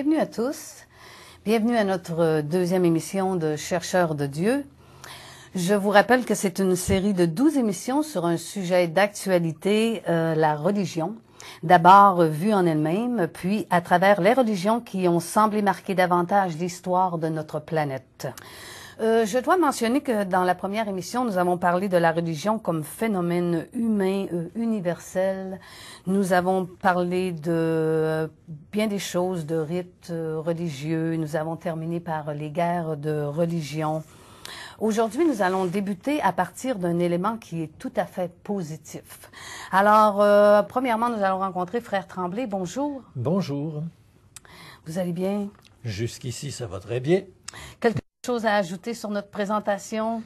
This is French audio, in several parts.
Bienvenue à tous. Bienvenue à notre deuxième émission de Chercheurs de Dieu. Je vous rappelle que c'est une série de douze émissions sur un sujet d'actualité, euh, la religion. D'abord vue en elle-même, puis à travers les religions qui ont semblé marquer davantage l'histoire de notre planète. Euh, je dois mentionner que dans la première émission, nous avons parlé de la religion comme phénomène humain euh, universel. Nous avons parlé de euh, bien des choses, de rites religieux. Nous avons terminé par les guerres de religion. Aujourd'hui, nous allons débuter à partir d'un élément qui est tout à fait positif. Alors, premièrement, nous allons rencontrer Frère Tremblay. Bonjour. Bonjour. Vous allez bien? Jusqu'ici, ça va très bien chose à ajouter sur notre présentation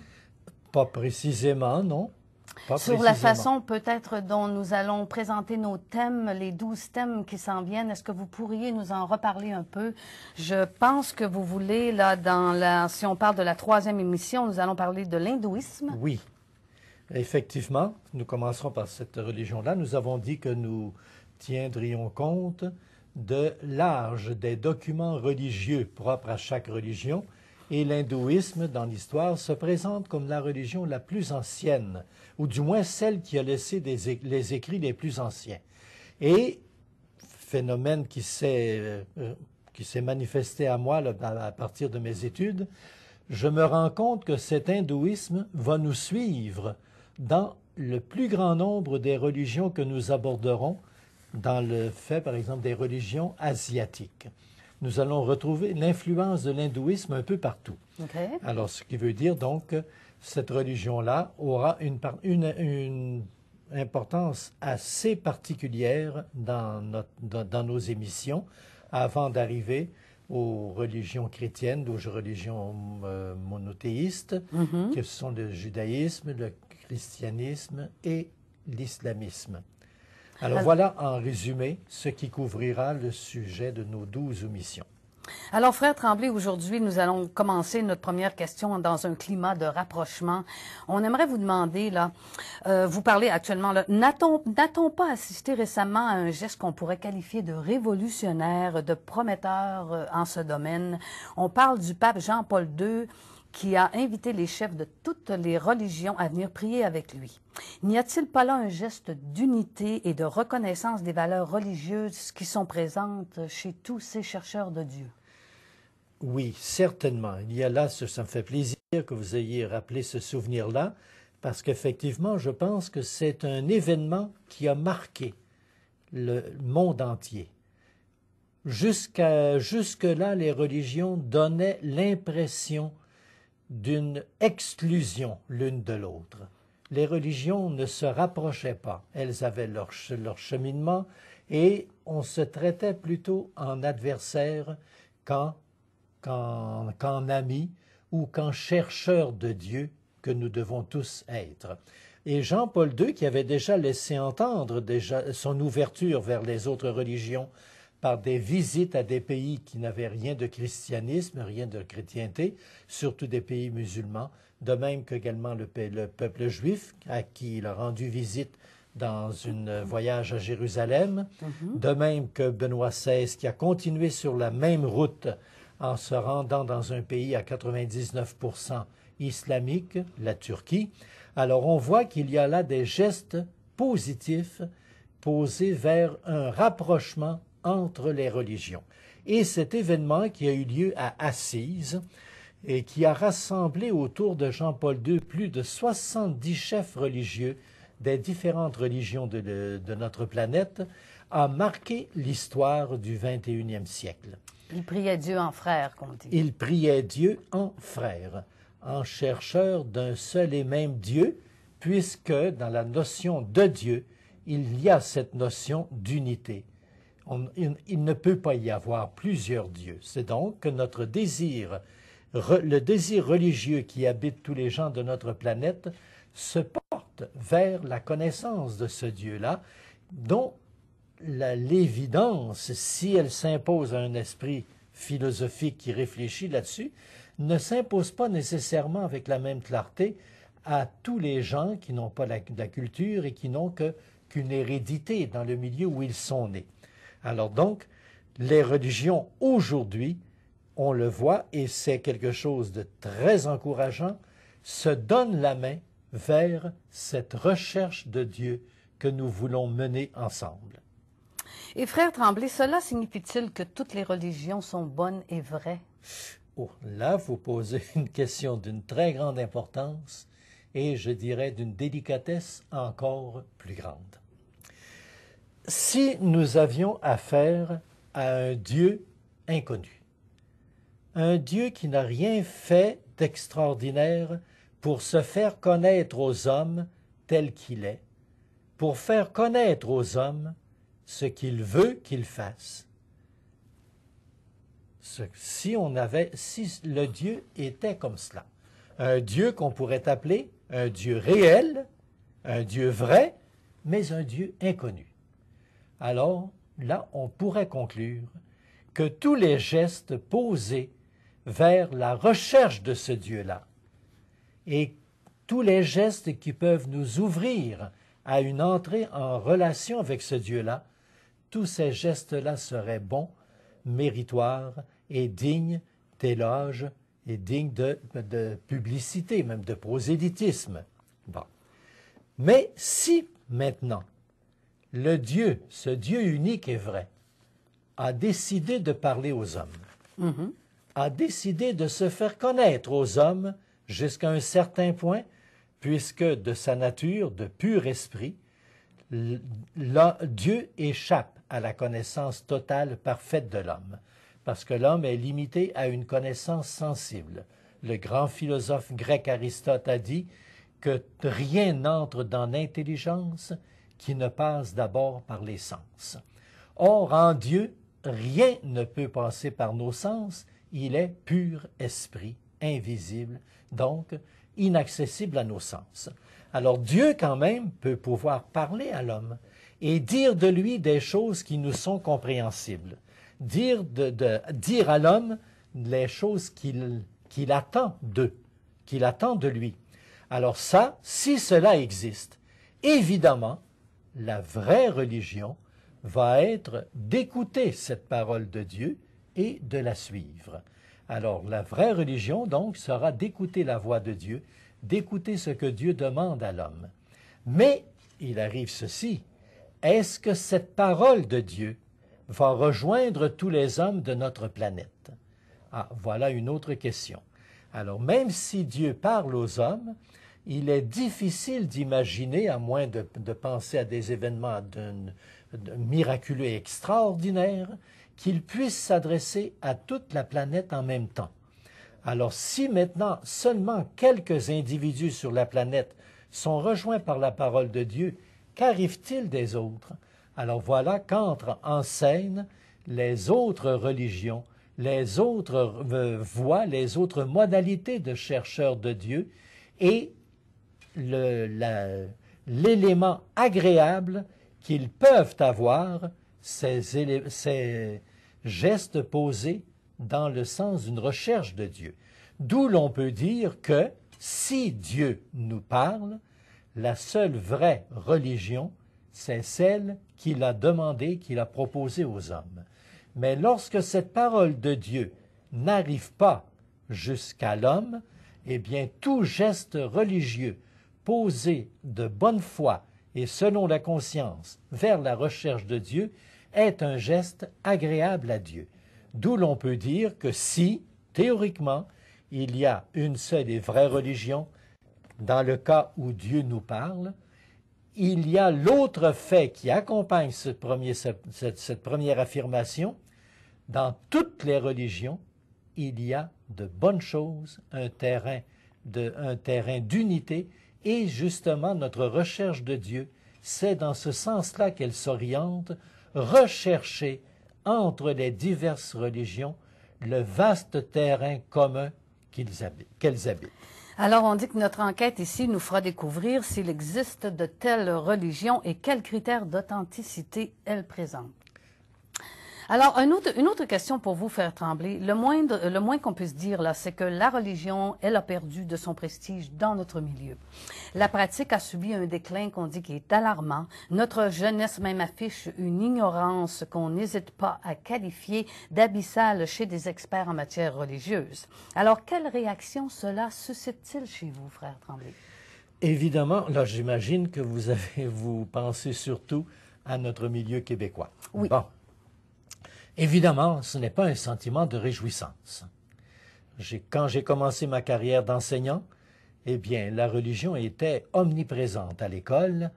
Pas précisément, non. sur la façon peut-être dont nous allons présenter nos thèmes, les douze thèmes qui s'en viennent, est-ce que vous pourriez nous en reparler un peu? Je pense que vous voulez, là, dans si on parle de la troisième émission, nous allons parler de l'hindouisme. Oui. Effectivement, nous commencerons par cette religion-là. Nous avons dit que nous tiendrions compte de l'âge des documents religieux propres à chaque religion et l'hindouisme dans l'histoire se présente comme la religion la plus ancienne, ou du moins celle qui a laissé les écrits les plus anciens. Et, phénomène qui s'est euh, euh, manifesté à moi à partir de mes études, je me rends compte que cet hindouisme va nous suivre dans le plus grand nombre des religions que nous aborderons, dans le fait, par exemple, des religions asiatiques nous allons retrouver l'influence de l'hindouisme un peu partout. Alors, ce qui veut dire donc cette religion-là aura une, importance assez particulière dans, nos émissions avant d'arriver aux religions chrétiennes, aux religions euh, monothéistes, mm que sont le judaïsme, le christianisme et l'islamisme. Alors, voilà en résumé ce qui couvrira le sujet de nos douze missions. Alors, frère Tremblay, aujourd'hui, nous allons commencer notre première question dans un climat de rapprochement. On aimerait vous demander, là, euh, vous parlez actuellement, n'a-t-on pas assisté récemment à un geste qu'on pourrait qualifier de révolutionnaire, de prometteur euh, en ce domaine? On parle du pape Jean-Paul II qui a invité les chefs de toutes les religions à venir prier avec lui. N'y a-t-il pas là un geste d'unité et de reconnaissance des valeurs religieuses qui sont présentes chez tous ces chercheurs de Dieu? Oui, certainement. Il y a là, ça me fait plaisir que vous ayez rappelé ce souvenir-là, parce qu'effectivement, je pense que c'est un événement qui a marqué le monde entier. jusque-là, les religions donnaient l'impression d'une exclusion l'une de l'autre. Les religions ne se rapprochaient pas, elles avaient leur, cheminement et on se traitait plutôt en adversaire qu'en, ami ou qu'en chercheur de Dieu que nous devons tous être. Et Jean-Paul II, qui avait déjà laissé entendre déjà son ouverture vers les autres religions, par des visites à des pays qui n'avaient rien de christianisme, rien de chrétienté, surtout des pays musulmans, de même qu'également le, le peuple juif à qui il a rendu visite dans un euh, voyage à Jérusalem, mhm. de même que Benoît XVI qui a continué sur la même route en se rendant dans un pays à 99% islamique, la Turquie. Alors on voit qu'il y a là des gestes positifs posés vers un rapprochement entre les religions. Et cet événement qui a eu lieu à Assise et qui a rassemblé autour de Jean-Paul II plus de 70 chefs religieux des différentes religions de, notre planète, a marqué l'histoire du 21e siècle. Il priait Dieu en frère, Il priait Dieu en frère, en chercheur d'un seul et même Dieu, puisque dans la notion de Dieu, il y a cette notion d'unité il, ne peut pas y avoir plusieurs dieux. C'est donc que notre désir, le désir religieux qui habite tous les gens de notre planète, se porte vers la connaissance de ce Dieu-là, dont l'évidence, si elle s'impose à un esprit philosophique qui réfléchit là-dessus, ne s'impose pas nécessairement avec la même clarté à tous les gens qui n'ont pas la, culture et qui n'ont qu'une hérédité dans le milieu où ils sont nés. Alors donc, les religions aujourd'hui, on le voit, et c'est quelque chose de très encourageant, se donnent la main vers cette recherche de Dieu que nous voulons mener ensemble. Et frère Tremblay, cela signifie-t-il que toutes les religions sont bonnes et vraies? Oh, là, vous posez une question d'une très grande importance et je dirais d'une délicatesse encore plus grande si nous avions affaire à un Dieu inconnu, un Dieu qui n'a rien fait d'extraordinaire pour se faire connaître aux hommes tel qu'il est, pour faire connaître aux hommes ce qu'il veut qu'ils fasse. Si on avait, si le Dieu était comme cela, un Dieu qu'on pourrait appeler un Dieu réel, un Dieu vrai, mais un Dieu inconnu. Alors, là, on pourrait conclure que tous les gestes posés vers la recherche de ce Dieu-là et tous les gestes qui peuvent nous ouvrir à une entrée en relation avec ce Dieu-là, tous ces gestes-là seraient bons, méritoires et dignes d'éloge et dignes de, publicité, même de prosélytisme. Mais si maintenant le Dieu, ce Dieu unique et vrai, a décidé de parler aux hommes, mm-hmm. a décidé de se faire connaître aux hommes jusqu'à un certain point, puisque de sa nature, de pur esprit, Dieu échappe à la connaissance totale parfaite de l'homme, parce que l'homme est limité à une connaissance sensible. Le grand philosophe grec Aristote a dit que rien n'entre dans l'intelligence qui ne passe d'abord par les sens. Or, en Dieu, rien ne peut passer par nos sens, il est pur esprit, invisible, donc inaccessible à nos sens. Alors Dieu quand même peut pouvoir parler à l'homme et dire de lui des choses qui nous sont compréhensibles, dire, de, dire à l'homme les choses qu'il attend d'eux, qu'il attend de lui. Alors ça, si cela existe, évidemment, la vraie religion va être d'écouter cette parole de Dieu et de la suivre. Alors la vraie religion, donc, sera d'écouter la voix de Dieu, d'écouter ce que Dieu demande à l'homme. Mais il arrive ceci. Est-ce que cette parole de Dieu va rejoindre tous les hommes de notre planète Ah, voilà une autre question. Alors même si Dieu parle aux hommes, il est difficile d'imaginer, à moins de, penser à des événements miraculeux et extraordinaires, qu'il puisse s'adresser à toute la planète en même temps. Alors si maintenant seulement quelques individus sur la planète sont rejoints par la parole de Dieu, qu'arrive-t-il des autres Alors voilà qu'entrent en scène les autres religions, les autres euh, voies, les autres modalités de chercheurs de Dieu, et l'élément agréable qu'ils peuvent avoir, ces, gestes posés dans le sens d'une recherche de Dieu. D'où l'on peut dire que si Dieu nous parle, la seule vraie religion, c'est celle qu'il a demandée, qu'il a proposée aux hommes. Mais lorsque cette parole de Dieu n'arrive pas jusqu'à l'homme, eh bien tout geste religieux Posé de bonne foi et selon la conscience vers la recherche de Dieu est un geste agréable à Dieu. D'où l'on peut dire que si, théoriquement, il y a une seule et vraie religion, dans le cas où Dieu nous parle, il y a l'autre fait qui accompagne premier, cette, première affirmation. Dans toutes les religions, il y a de bonnes choses, un terrain d'unité et justement, notre recherche de Dieu, c'est dans ce sens-là qu'elle s'oriente, rechercher entre les diverses religions le vaste terrain commun qu'elles habitent. Alors, on dit que notre enquête ici nous fera découvrir s'il existe de telles religions et quels critères d'authenticité elles présentent. Alors, une autre question pour vous faire trembler. Le moins, qu'on puisse dire, là, c'est que la religion, elle a perdu de son prestige dans notre milieu. La pratique a subi un déclin qu'on dit qui est alarmant. Notre jeunesse même affiche une ignorance qu'on n'hésite pas à qualifier d'abyssale chez des experts en matière religieuse. Alors, quelle réaction cela suscite-t-il chez vous, frère Tremblay? Évidemment, là, j'imagine que vous avez, vous pensez surtout à notre milieu québécois. Oui. Évidemment, ce n'est pas un sentiment de réjouissance. Quand j'ai commencé ma carrière d'enseignant, eh bien, la religion était omniprésente à l'école.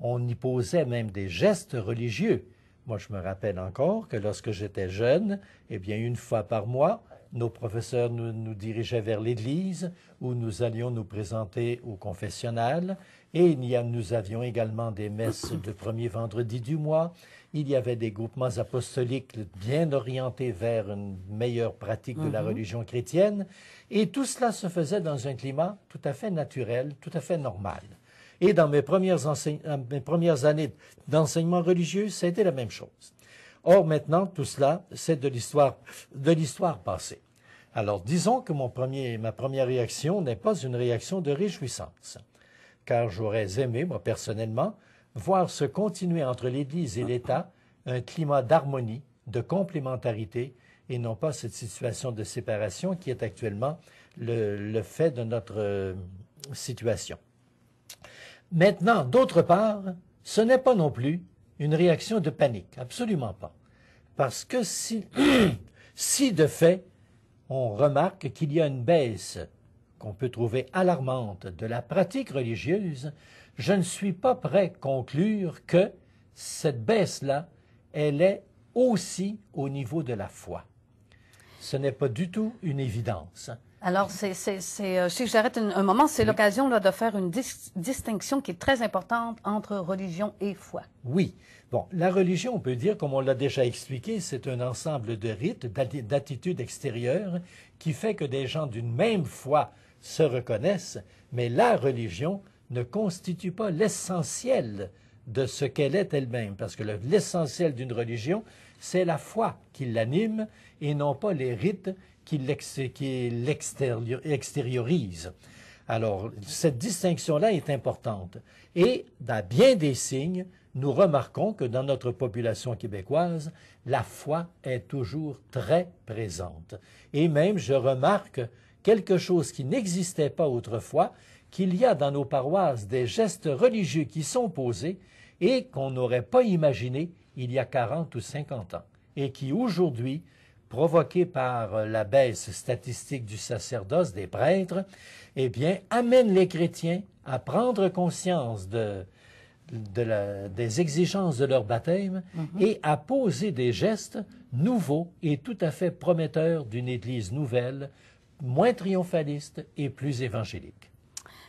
On y posait même des gestes religieux. Moi, je me rappelle encore que lorsque j'étais jeune, eh bien, une fois par mois, nos professeurs nous, dirigeaient vers l'Église, où nous allions nous présenter au confessionnal, et nous avions également des messes le premier vendredi du mois. Il y avait des groupements apostoliques bien orientés vers une meilleure pratique de la mhm. religion chrétienne. Et tout cela se faisait dans un climat tout à fait naturel, tout à fait normal. Et dans mes premières, euh, mes premières années d'enseignement religieux, c'était la même chose. Or, maintenant, tout cela, c'est de l'histoire, passée. Alors, disons que ma première réaction n'est pas une réaction de réjouissance, car j'aurais aimé, moi personnellement, voir se continuer entre l'Église et l'État un climat d'harmonie, de complémentarité, et non pas cette situation de séparation qui est actuellement le fait de notre euh, situation. Maintenant, d'autre part, ce n'est pas non plus une réaction de panique. Absolument pas. Parce que si, si de fait, on remarque qu'il y a une baisse qu'on peut trouver alarmante de la pratique religieuse, je ne suis pas prêt à conclure que cette baisse-là, elle est aussi au niveau de la foi. Ce n'est pas du tout une évidence. Alors, euh, si j'arrête un, moment, c'est l'occasion de faire une distinction qui est très importante entre religion et foi. Oui. Bon, la religion, on peut dire, comme on l'a déjà expliqué, c'est un ensemble de rites, d'attitudes extérieures qui fait que des gens d'une même foi se reconnaissent, mais la religion ne constitue pas l'essentiel de ce qu'elle est elle-même, parce que l'essentiel d'une religion, c'est la foi qui l'anime et non pas les rites qui l'extériorisent. Alors, cette distinction-là est importante. Et dans bien des signes, nous remarquons que dans notre population québécoise, la foi est toujours très présente. Et même, je remarque quelque chose qui n'existait pas autrefois, qu'il y a dans nos paroisses des gestes religieux qui sont posés et qu'on n'aurait pas imaginé il y a 40 ou 50 ans et qui aujourd'hui, provoquée par euh, la baisse statistique du sacerdoce des prêtres, eh bien, amène les chrétiens à prendre conscience des exigences de leur baptême mhm. et à poser des gestes nouveaux et tout à fait prometteurs d'une Église nouvelle, moins triomphaliste et plus évangélique.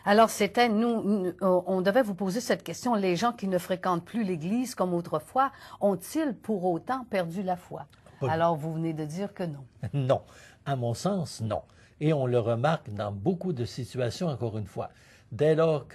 Alors c'était nous, euh, on devait vous poser cette question. Les gens qui ne fréquentent plus l'Église comme autrefois ont-ils pour autant perdu la foi Alors vous venez de dire que non. Non, à mon sens, non. Et on le remarque dans beaucoup de situations, encore une fois. Dès lors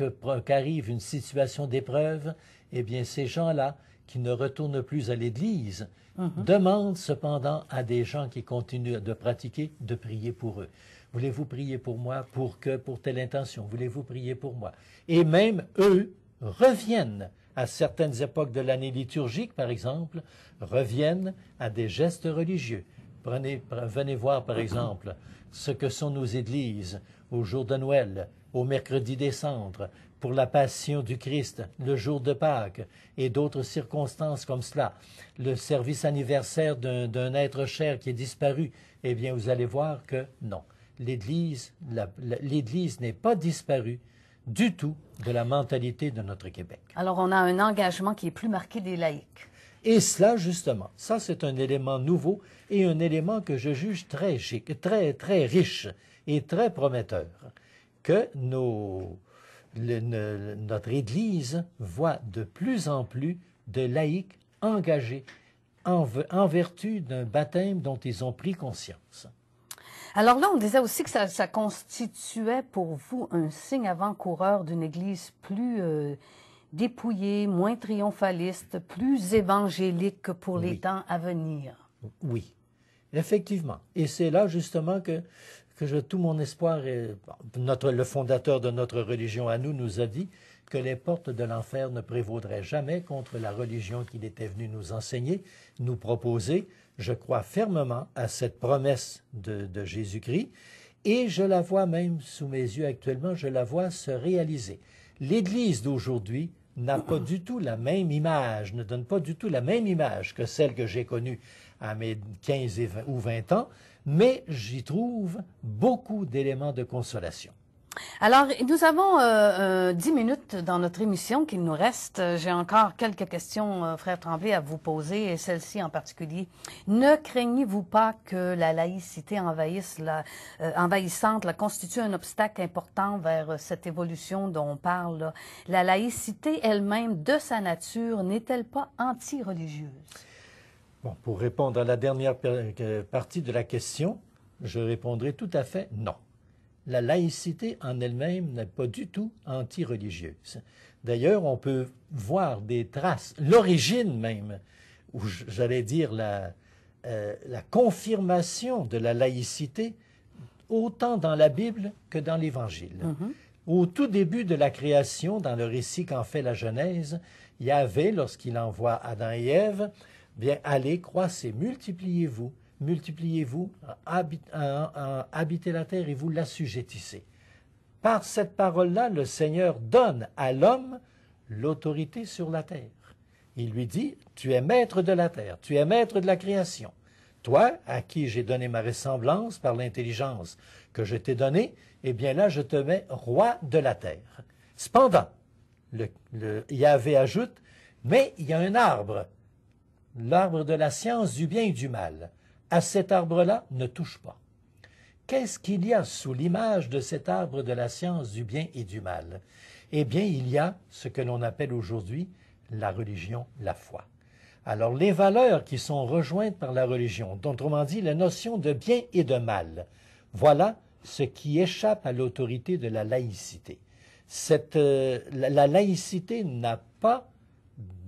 qu'arrive une situation d'épreuve, eh bien ces gens-là qui ne retournent plus à l'Église mhm. demandent cependant à des gens qui continuent de pratiquer de prier pour eux. Voulez-vous prier pour moi pour que, pour telle intention, voulez-vous prier pour moi Et même eux reviennent à certaines époques de l'année liturgique, par exemple, reviennent à des gestes religieux. Prenez, venez voir, par exemple, ce que sont nos églises au jour de Noël, au mercredi des cendres, pour la passion du Christ, le jour de Pâques et d'autres circonstances comme cela, le service anniversaire d'un être cher qui est disparu, eh bien, vous allez voir que non l'Église, n'est pas disparue du tout de la mentalité de notre Québec. Alors on a un engagement qui est plus marqué des laïcs. Et cela, justement, ça c'est un élément nouveau et un élément que je juge très très, riche et très prometteur, que notre Église voit de plus en plus de laïcs engagés en vertu d'un baptême dont ils ont pris conscience. Alors là, on disait aussi que ça, constituait pour vous un signe avant-coureur d'une Église plus euh, dépouillée, moins triomphaliste, plus évangélique pour les temps à venir. Oui, effectivement. Et c'est là justement que, tout mon espoir, est, notre, le fondateur de notre religion à nous nous a dit que les portes de l'enfer ne prévaudraient jamais contre la religion qu'il était venu nous enseigner, nous proposer, je crois fermement à cette promesse de, Jésus-Christ et je la vois même sous mes yeux actuellement, je la vois se réaliser. L'Église d'aujourd'hui n'a pas du tout la même image, ne donne pas du tout la même image que celle que j'ai connue à mes 15 ou 20 ans, mais j'y trouve beaucoup d'éléments de consolation. Alors, nous avons euh, euh, dix minutes dans notre émission qu'il nous reste. Euh, j'ai encore quelques questions, frère Tremblay, à vous poser, et celle-ci en particulier. Ne craignez-vous pas que la laïcité envahissante constitue un obstacle important vers cette évolution dont on parle? La laïcité elle-même, de sa nature, n'est-elle pas anti-religieuse? pour répondre à la dernière partie de la question, je répondrai tout à fait non la laïcité en elle-même n'est pas du tout anti-religieuse. D'ailleurs, on peut voir des traces, l'origine même, ou j'allais dire euh, la, confirmation de la laïcité, autant dans la Bible que dans l'Évangile. Mm-hmm. Au tout début de la création, dans le récit qu'en fait la Genèse, Yahvé, lorsqu'il envoie Adam et Ève, bien, allez, croissez, multipliez-vous multipliez-vous, habitez la terre et vous l'assujettissez. Par cette parole-là, le Seigneur donne à l'homme l'autorité sur la terre. Il lui dit, tu es maître de la terre, tu es maître de la création. Toi, à qui j'ai donné ma ressemblance par l'intelligence que je t'ai donnée, eh bien là, je te mets roi de la terre. Cependant, le, le Yahvé ajoute, mais il y a un arbre, l'arbre de la science du bien et du mal à cet arbre-là, ne touche pas. Qu'est-ce qu'il y a sous l'image de cet arbre de la science du bien et du mal Eh bien, il y a ce que l'on appelle aujourd'hui la religion, la foi. Alors, les valeurs qui sont rejointes par la religion, d'autrement dit, la notion de bien et de mal, voilà ce qui échappe à l'autorité de la laïcité. Euh, la laïcité n'a pas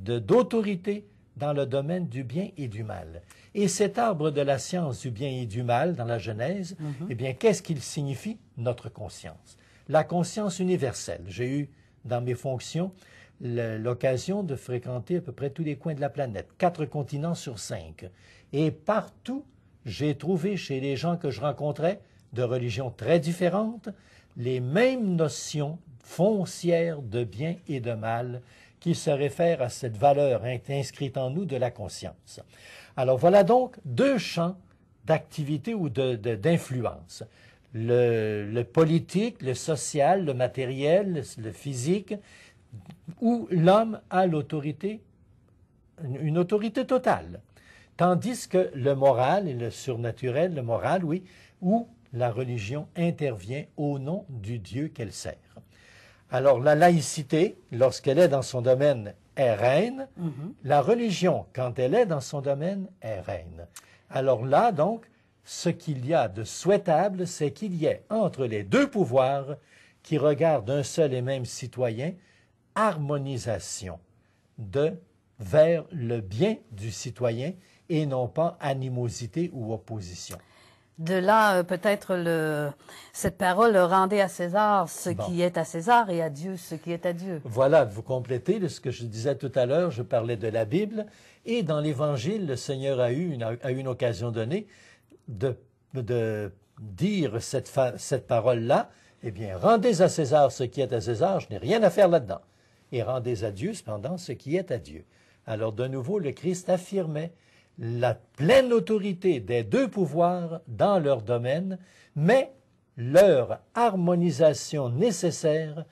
d'autorité dans le domaine du bien et du mal. Et cet arbre de la science du bien et du mal dans la Genèse, mhm. eh bien, qu'est-ce qu'il signifie Notre conscience. La conscience universelle. J'ai eu dans mes fonctions l'occasion de fréquenter à peu près tous les coins de la planète, quatre continents sur cinq. Et partout, j'ai trouvé chez les gens que je rencontrais, de religions très différentes, les mêmes notions foncières de bien et de mal, qui se réfère à cette valeur inscrite en nous de la conscience. Alors voilà donc deux champs d'activité ou d'influence. Le, politique, le social, le matériel, le, le physique, où l'homme a l'autorité, une autorité totale. Tandis que le moral et le surnaturel, le moral, oui, où la religion intervient au nom du Dieu qu'elle sert. Alors la laïcité, lorsqu'elle est dans son domaine, est reine. Mhm. La religion, quand elle est dans son domaine, est reine. Alors là, donc, ce qu'il y a de souhaitable, c'est qu'il y ait entre les deux pouvoirs qui regardent un seul et même citoyen, harmonisation de vers le bien du citoyen et non pas animosité ou opposition. De là, euh, peut-être cette parole rendez à César ce qui est à César et à Dieu ce qui est à Dieu. Voilà, vous complétez ce que je disais tout à l'heure. Je parlais de la Bible et dans l'Évangile, le Seigneur a eu une, une occasion donnée de, dire cette, cette parole-là. Eh bien, rendez à César ce qui est à César. Je n'ai rien à faire là-dedans. Et rendez à Dieu, cependant, ce qui est à Dieu. Alors, de nouveau, le Christ affirmait la pleine autorité des deux pouvoirs dans leur domaine, mais leur harmonisation nécessaire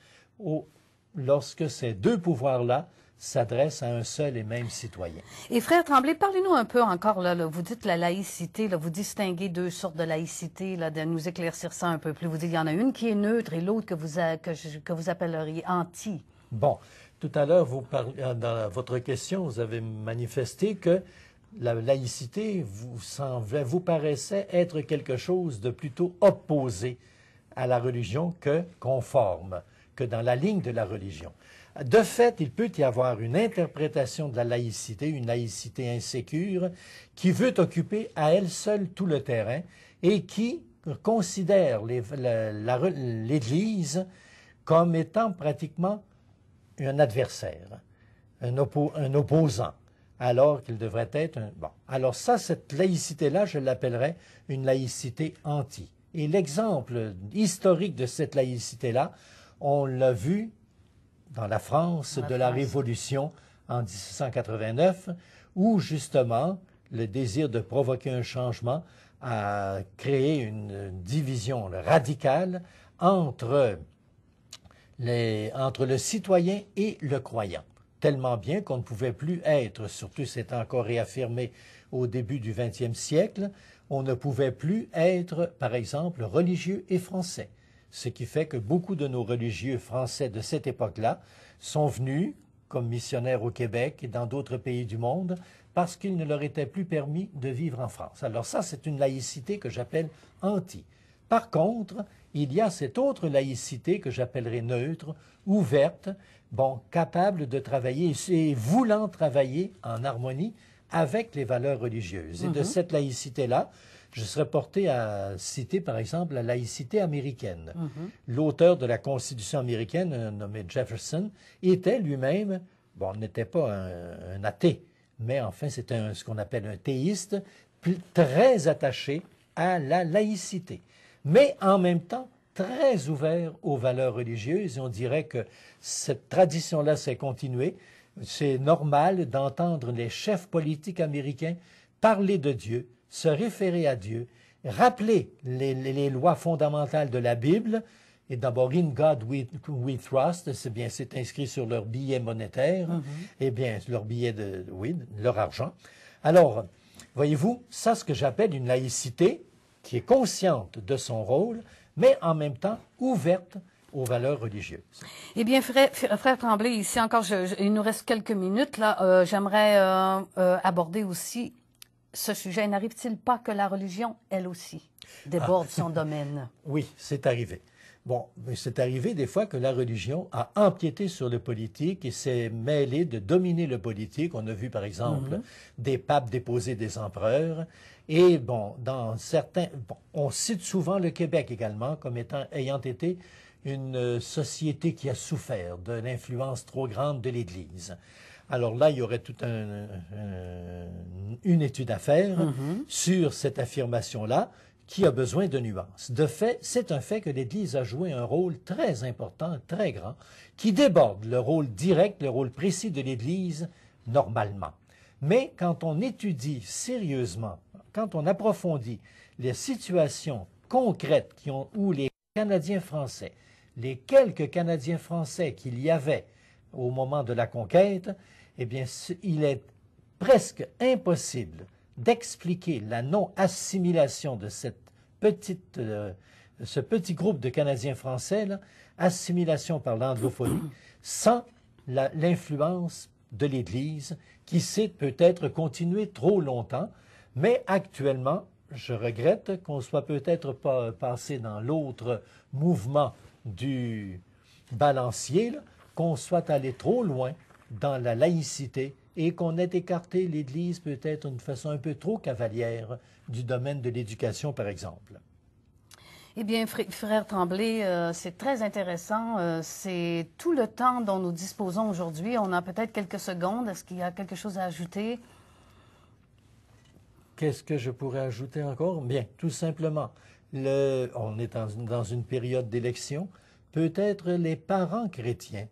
lorsque ces deux pouvoirs-là s'adressent à un seul et même citoyen. Et frère Tremblay, parlez-nous un peu encore, vous dites la laïcité, vous distinguez deux sortes de laïcité, là, de nous éclaircir ça un peu plus. Vous dites qu'il y en a une qui est neutre et l'autre que vous, que, vous appelleriez anti. Bon, tout à l'heure, euh, dans votre question, vous avez manifesté que la laïcité vous, vous paraissait être quelque chose de plutôt opposé à la religion que conforme, que dans la ligne de la religion. De fait, il peut y avoir une interprétation de la laïcité, une laïcité insécure, qui veut occuper à elle seule tout le terrain et qui considère l'Église comme étant pratiquement un adversaire, un opposant alors qu'il devrait être un... Bon, alors ça, cette laïcité-là, je l'appellerais une laïcité anti. Et l'exemple historique de cette laïcité-là, on l'a vu dans la France de la Révolution en 1789, où justement le désir de provoquer un changement a créé une division radicale entre, entre le citoyen et le croyant tellement bien qu'on ne pouvait plus être, surtout c'est encore réaffirmé au début du XXe siècle, on ne pouvait plus être, par exemple, religieux et français. Ce qui fait que beaucoup de nos religieux français de cette époque-là sont venus comme missionnaires au Québec et dans d'autres pays du monde parce qu'il ne leur était plus permis de vivre en France. Alors ça, c'est une laïcité que j'appelle anti. Par contre, il y a cette autre laïcité que j'appellerais neutre, ouverte, bon, capable de travailler et voulant travailler en harmonie avec les valeurs religieuses. Et de mhm. cette laïcité-là, je serais porté à citer, par exemple, la laïcité américaine. Mhm. L'auteur de la Constitution américaine, euh, nommé Jefferson, était lui-même, bon, n'était pas un, athée, mais enfin, c'était ce qu'on appelle un théiste, très attaché à la laïcité. Mais en même temps, très ouvert aux valeurs religieuses et on dirait que cette tradition-là s'est continuée. C'est normal d'entendre les chefs politiques américains parler de Dieu, se référer à Dieu, rappeler les, lois fondamentales de la Bible. Et d'abord, In God We, Trust, c'est bien, c'est inscrit sur leur billet monétaire, mm-hmm. et eh bien, leur billet de, oui, leur argent. Alors, voyez-vous, ça, ce que j'appelle une laïcité qui est consciente de son rôle, mais en même temps ouverte aux valeurs religieuses. Eh bien, frère, Tremblay, ici encore, il nous reste quelques minutes. Là, euh, j'aimerais euh, euh, aborder aussi ce sujet. N'arrive-t-il pas que la religion, elle aussi, déborde ah. son domaine Oui, c'est arrivé. Bon, c'est arrivé des fois que la religion a empiété sur le politique et s'est mêlée de dominer le politique. On a vu, par exemple, mm-hmm. des papes déposer des empereurs. Et bon, dans certains, on cite souvent le Québec également comme étant ayant été une euh, société qui a souffert de l'influence trop grande de l'Église. Alors là, il y aurait toute une étude à faire mm-hmm. sur cette affirmation-là qui a besoin de nuances. De fait, c'est un fait que l'Église a joué un rôle très important, très grand, qui déborde le rôle direct, le rôle précis de l'Église normalement. Mais quand on étudie sérieusement quand on approfondit les situations concrètes qui ont, où les Canadiens français, les quelques Canadiens français qu'il y avait au moment de la conquête, eh bien, il est presque impossible d'expliquer la non-assimilation de euh, ce petit groupe de Canadiens français, assimilation par l'anglophonie, sans l'influence de l'Église qui s'est peut-être continuée trop longtemps mais actuellement, je regrette qu'on soit peut-être pas euh, passé dans l'autre mouvement du balancier, qu'on soit allé trop loin dans la laïcité et qu'on ait écarté l'Église peut-être d'une façon un peu trop cavalière du domaine de l'éducation, par exemple. Eh bien, frère Tremblay, euh, c'est très intéressant. Euh, c'est tout le temps dont nous disposons aujourd'hui. On a peut-être quelques secondes. Est-ce qu'il y a quelque chose à ajouter? Qu'est-ce que je pourrais ajouter encore? Bien, tout simplement, on est dans une, période d'élection. Peut-être les parents chrétiens,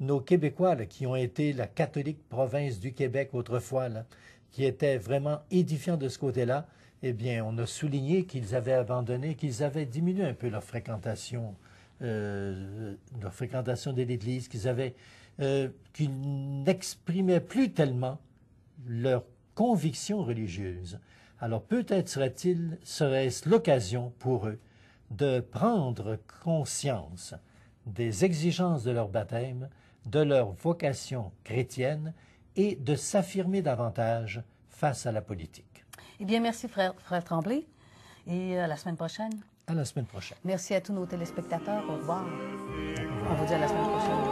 nos Québécois qui ont été la catholique province du Québec autrefois, qui étaient vraiment édifiants de ce côté-là, eh bien, on a souligné qu'ils avaient abandonné, qu'ils avaient diminué un peu leur fréquentation, euh, leur fréquentation de l'Église, qu'ils avaient, euh, qu'ils n'exprimaient plus tellement leur convictions religieuses. Alors peut-être serait-il, serait-ce l'occasion pour eux de prendre conscience des exigences de leur baptême, de leur vocation chrétienne et de s'affirmer davantage face à la politique. Eh bien, merci frère, frère Tremblay et euh, à la semaine prochaine. À la semaine prochaine. Merci à tous nos téléspectateurs. Au revoir. Au revoir. On vous dit à la semaine prochaine.